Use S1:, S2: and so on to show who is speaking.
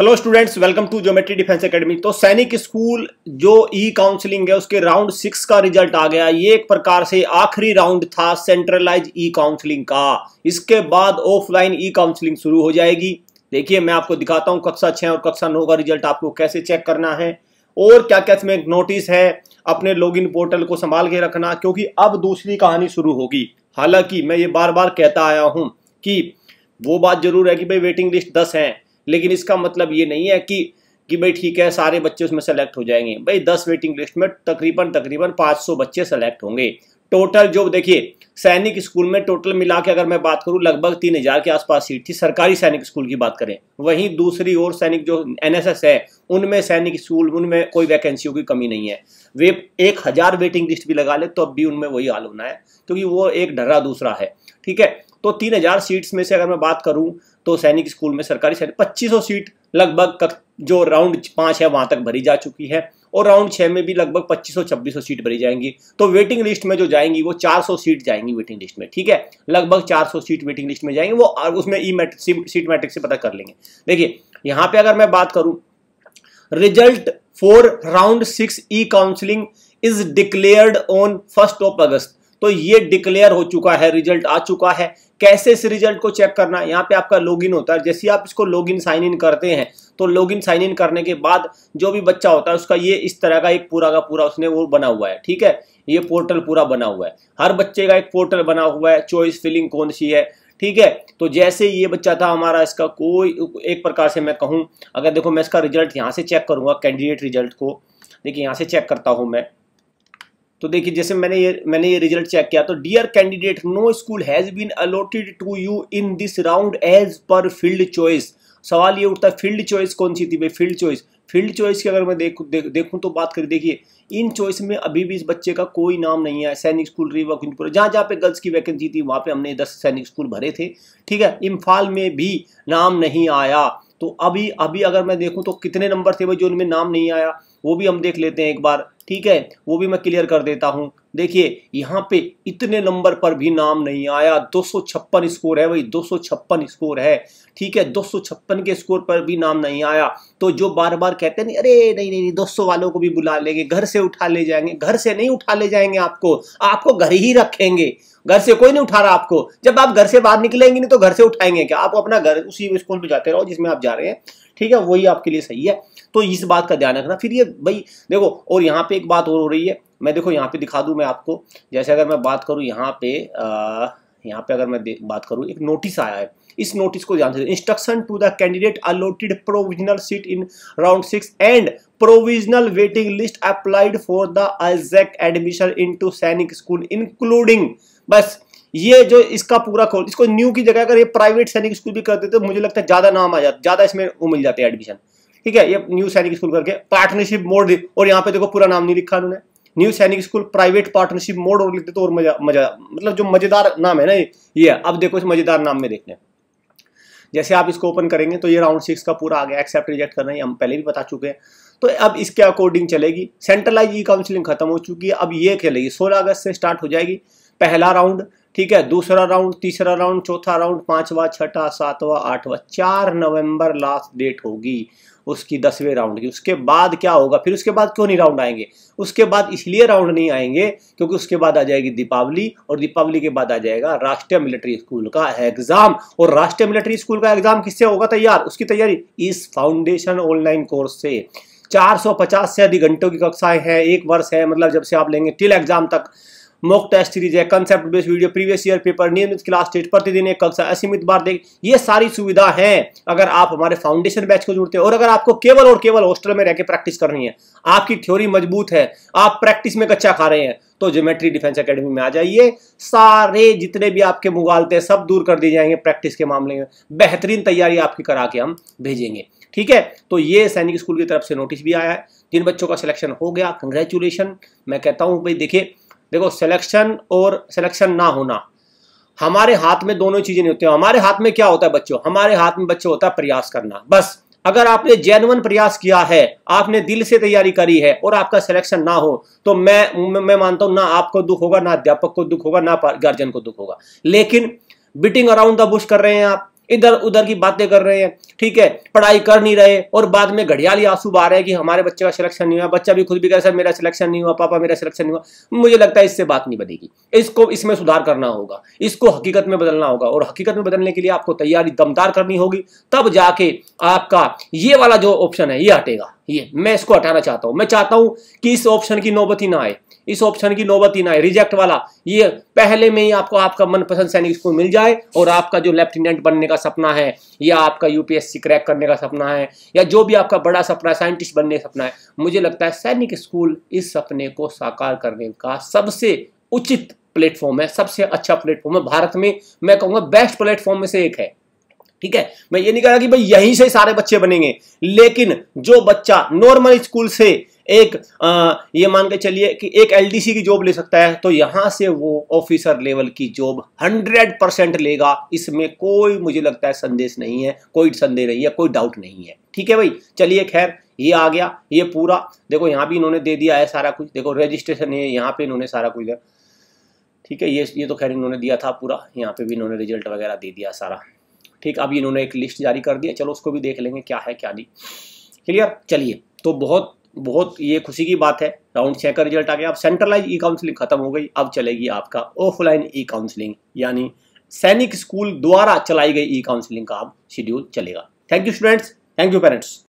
S1: hello students welcome to geometry defence academy तो Sainik school जो e counselling है उसके राउंड सिक्स का रिजल्ट आ गया ये एक प्रकार से आखिरी राउंड था सेंट्रलाइज ई काउंसलिंग का इसके बाद ऑफलाइन ई काउंसलिंग शुरू हो जाएगी देखिए मैं आपको दिखाता हूँ कक्षा छः और कक्षा नौ का रिजल्ट आपको कैसे चेक करना है और क्या क्या इसमें नोटिस है अपने लॉग पोर्टल को संभाल के रखना क्योंकि अब दूसरी कहानी शुरू होगी हालांकि मैं ये बार बार कहता आया हूँ कि वो बात जरूर है कि भाई वेटिंग लिस्ट दस है लेकिन इसका मतलब ये नहीं है कि कि भाई ठीक है सारे बच्चे उसमें सेलेक्ट हो जाएंगे भाई दस वेटिंग लिस्ट में तकरीबन तकरीबन 500 बच्चे सेलेक्ट होंगे टोटल जो देखिए सैनिक स्कूल में टोटल मिला के अगर मैं बात करूं लगभग तीन हजार के आसपास सीट थी सरकारी सैनिक स्कूल की बात करें वहीं दूसरी ओर सैनिक जो एनएसएस है उनमें सैनिक स्कूल उनमें कोई वैकेंसियों की कमी नहीं है वे एक हजार वेटिंग लिस्ट भी लगा ले तो अब भी उनमें वही हाल होना है क्योंकि वो एक डर्रा दूसरा है ठीक है तो तीन हजार सीट्स में से अगर मैं बात करूं तो सैनिक स्कूल में सरकारी सैनिक पच्चीस सीट लगभग जो राउंड पाँच है वहां तक भरी जा चुकी है और राउंड छः में भी लगभग छब्बीस सौ सीट भरी जाएंगी तो वेटिंग लिस्ट में जो जाएंगी वो चार सौ सीट जाएंगी वेटिंग लिस्ट में ठीक है लगभग चार सौ सीट वेटिंग लिस्ट में जाएंगी वो उसमें ई मैट्रिक सीट मैट्रिक से पता कर लेंगे देखिए यहाँ पे अगर मैं बात करूँ result for round six e counselling is declared on first of August तो ये डिक्लेयर हो चुका है रिजल्ट आ चुका है कैसे इस रिजल्ट को चेक करना यहाँ पे आपका लॉगिन होता है जैसे आप इसको लॉगिन साइन इन करते हैं तो लॉगिन साइन इन करने के बाद जो भी बच्चा होता है उसका ये इस तरह का एक पूरा का पूरा उसने वो बना हुआ है ठीक है ये पोर्टल पूरा बना हुआ है हर बच्चे का एक पोर्टल बना हुआ है चॉइस फिलिंग कौन सी है ठीक है तो जैसे ये बच्चा था हमारा इसका कोई एक प्रकार से मैं कहूँ अगर देखो मैं इसका रिजल्ट यहाँ से चेक करूंगा कैंडिडेट रिजल्ट को देखिए यहाँ से चेक करता हूँ मैं तो देखिए जैसे मैंने ये मैंने ये रिजल्ट चेक किया तो dear candidate no school has been allotted to you in this round as per field choice सवाल ये उठता है फील्ड चॉइस कौन सी थी भाई फील्ड चॉइस फील्ड चॉइस की अगर मैं देखूँ दे, देखूँ तो बात करी देखिए इन चॉइस में अभी भी इस बच्चे का कोई नाम नहीं है सैनिक स्कूल रीवा कुंजपुर जहाँ जहाँ पे गर्ल्स की वैकेंसी थी वहाँ पे हमने दस सैनिक स्कूल भरे थे ठीक है इम्फाल में भी नाम नहीं आया तो अभी अभी अगर मैं देखूँ तो कितने नंबर थे भाई जो उनमें नाम नहीं आया वो भी हम देख लेते हैं एक बार ठीक है वो भी मैं क्लियर कर देता हूँ देखिए यहाँ पे इतने नंबर पर भी नाम नहीं आया दो स्कोर है वही दो स्कोर है ठीक है दो के स्कोर पर भी नाम नहीं आया तो जो बार बार कहते नहीं अरे नहीं नहीं नहीं सौ वालों को भी बुला लेंगे घर से उठा ले जाएंगे घर से नहीं उठा ले जाएंगे आपको आपको घर ही रखेंगे घर से कोई नहीं उठा रहा आपको जब आप घर से बाहर निकलेंगे नहीं तो घर से उठाएंगे क्या आप अपना घर उसी स्कूल में जाते रहो जिसमें आप जा रहे हैं ठीक है वही आपके लिए सही है तो इस बात का ध्यान रखना फिर ये भाई देखो और यहाँ पे एक बात और हो रही है मैं देखो यहाँ पे दिखा दूँ मैं आपको जैसे अगर मैं बात करूँ यहाँ पे यहाँ पे अगर मैं बात करूँ एक नोटिस आया है इस नोटिस को ध्यान से instruction to the candidate allotted provisional seat in round six and provisional waiting list applied for the exact admission into Sainik school including बस ये जो इसका पूरा खोल इसको न्यू की जगह अगर ये प्राइवेट सैनिक स्कूल भी कर देते तो मुझे लगता है ज्यादा नाम आ जाता ज्यादा इसमें वो मिल जाते हैं एडमिशन ठीक है ये न्यू सैनिक स्कूल करके पार्टनरशिप मोड और यहाँ पे देखो पूरा नाम नहीं लिखा उन्होंने न्यू सैनिक स्कूल प्राइवेट पार्टनरशिप मोड और लिखते तो और मजा मजा मतलब जो मजेदार नाम है ना ये है अब देखो इस मजेदार नाम में देखने जैसे आप इसको ओपन करेंगे तो ये राउंड सिक्स का पूरा आ गया एक्सेप्ट रिजेक्ट करना ये हम पहले भी बता चुके हैं तो अब इसके अकॉर्डिंग चलेगी सेंट्रलाइज ई काउंसिलिंग खत्म हो चुकी है अब ये खेलेगी सोलह अगस्त से स्टार्ट हो जाएगी पहला राउंड ठीक है दूसरा राउंड तीसरा राउंड चौथा राउंड पांचवा छठा सातवा आठवा चार नवंबर लास्ट डेट होगी उसकी दसवें राउंड की उसके बाद क्या होगा फिर उसके बाद क्यों नहीं राउंड आएंगे उसके बाद इसलिए राउंड नहीं आएंगे क्योंकि उसके बाद आ जाएगी दीपावली और दीपावली के बाद आ जाएगा राष्ट्रीय मिलिट्री स्कूल का एग्जाम और राष्ट्रीय मिलिट्री स्कूल का एग्जाम किससे होगा तैयार उसकी तैयारी इस फाउंडेशन ऑनलाइन कोर्स से 450 से अधिक घंटों की कक्षाएं हैं एक वर्ष है मतलब जब से आप लेंगे टिल एग्जाम तक मॉक टेस्ट सीरीज है concept based video previous year paper नियमित क्लास टेस्ट प्रतिदिन एक कक्षा असीमित बार देख ये सारी सुविधा है अगर आप हमारे फाउंडेशन बैच को जुड़ते हैं और अगर आपको केवल और केवल हॉस्टल में रहकर प्रैक्टिस करनी है आपकी थ्योरी मजबूत है आप प्रैक्टिस में कच्चा खा रहे हैं तो ज्योमेट्री डिफेंस एकेडमी में आ जाइए सारे जितने भी आपके मुगालते हैं सब दूर कर दिए जाएंगे प्रैक्टिस के मामले में बेहतरीन तैयारी आपकी करा के हम भेजेंगे ठीक है तो ये सैनिक स्कूल की तरफ से नोटिस भी आया है जिन बच्चों का सिलेक्शन हो गया कंग्रेचुलेशन मैं कहता हूँ भाई देखिए देखो सिलेक्शन और सिलेक्शन ना होना हमारे हाथ में दोनों चीजें नहीं होती हमारे हाथ में क्या होता है बच्चों हमारे हाथ में बच्चों होता है प्रयास करना बस अगर आपने जेनुअन प्रयास किया है आपने दिल से तैयारी करी है और आपका सिलेक्शन ना हो तो मैं मैं मानता हूं ना आपको दुख होगा ना अध्यापक को दुख होगा ना गार्जियन को दुख होगा लेकिन बिटिंग अराउंड द बुश कर रहे हैं आप इधर उधर की बातें कर रहे हैं ठीक है पढ़ाई कर नहीं रहे और बाद में घड़ियाली आंसू आ रहे हैं कि हमारे बच्चे का सिलेक्शन नहीं हुआ बच्चा भी खुद भी कह सर मेरा सिलेक्शन नहीं हुआ पापा मेरा सिलेक्शन नहीं हुआ मुझे लगता है इससे बात नहीं बनेगी इसको इसमें सुधार करना होगा इसको हकीकत में बदलना होगा और हकीकत में बदलने के लिए आपको तैयारी दमदार करनी होगी तब जाके आपका ये वाला जो ऑप्शन है ये हटेगा ये मैं इसको हटाना चाहता हूं मैं चाहता हूँ कि इस ऑप्शन की नौबत ही ना आए इस ऑप्शन की नौबत ही ना है रिजेक्ट वाला ये पहले में ही आपको आपका मनपसंद सैनिक स्कूल मिल जाए और आपका जो लेफ्टिनेंट बनने का सपना है या आपका यूपीएससी क्रैक करने का सपना है या जो भी आपका बड़ा सपना है साइंटिस्ट बनने का सपना है मुझे लगता है सैनिक स्कूल इस सपने को साकार करने का सबसे उचित प्लेटफॉर्म है सबसे अच्छा प्लेटफॉर्म है भारत में मैं कहूँगा बेस्ट प्लेटफॉर्म में से एक है ठीक है मैं ये नहीं कह रहा कि भाई यहीं से सारे बच्चे बनेंगे लेकिन जो बच्चा नॉर्मल स्कूल से एक आ, ये मान के चलिए कि एक एलडीसी की जॉब ले सकता है तो यहां से वो ऑफिसर लेवल की जॉब 100 परसेंट लेगा इसमें कोई मुझे लगता है संदेश नहीं है कोई संदेह नहीं है कोई डाउट नहीं है ठीक है भाई चलिए खैर ये आ गया ये पूरा देखो यहां भी इन्होंने दे दिया है सारा कुछ देखो रजिस्ट्रेशन है यहाँ पे इन्होंने सारा कुछ ठीक है ये ये तो खैर इन्होंने दिया था पूरा यहाँ पे भी इन्होंने रिजल्ट वगैरह दे दिया सारा ठीक अब इन्होंने एक लिस्ट जारी कर दिया चलो उसको भी देख लेंगे क्या है क्या नहीं क्लियर चलिए तो बहुत बहुत ये खुशी की बात है राउंड छः का रिजल्ट आ गया अब सेंट्रलाइज ई काउंसलिंग खत्म हो गई अब चलेगी आपका ऑफलाइन ई काउंसलिंग यानी सैनिक स्कूल द्वारा चलाई गई ई काउंसलिंग का अब शेड्यूल चलेगा thank you students thank you parents